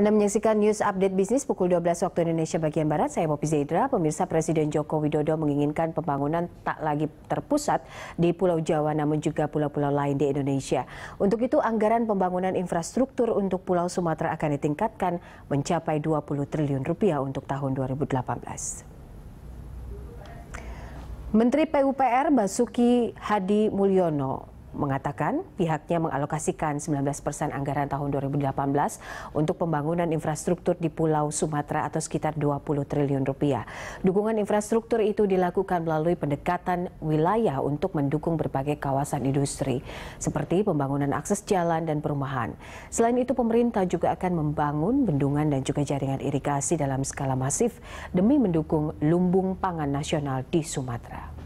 Anda menyaksikan news update bisnis pukul 12 waktu Indonesia bagian Barat. Saya Mopi Zaidra. Pemirsa Presiden Joko Widodo menginginkan pembangunan tak lagi terpusat di Pulau Jawa namun juga pulau-pulau lain di Indonesia. Untuk itu anggaran pembangunan infrastruktur untuk Pulau Sumatera akan ditingkatkan mencapai 20 triliun rupiah untuk tahun 2018. Menteri PUPR Basuki Hadi Mulyono mengatakan pihaknya mengalokasikan 19 persen anggaran tahun 2018 untuk pembangunan infrastruktur di Pulau Sumatera atau sekitar 20 triliun rupiah. Dukungan infrastruktur itu dilakukan melalui pendekatan wilayah untuk mendukung berbagai kawasan industri seperti pembangunan akses jalan dan perumahan. Selain itu pemerintah juga akan membangun bendungan dan juga jaringan irigasi dalam skala masif demi mendukung lumbung pangan nasional di Sumatera.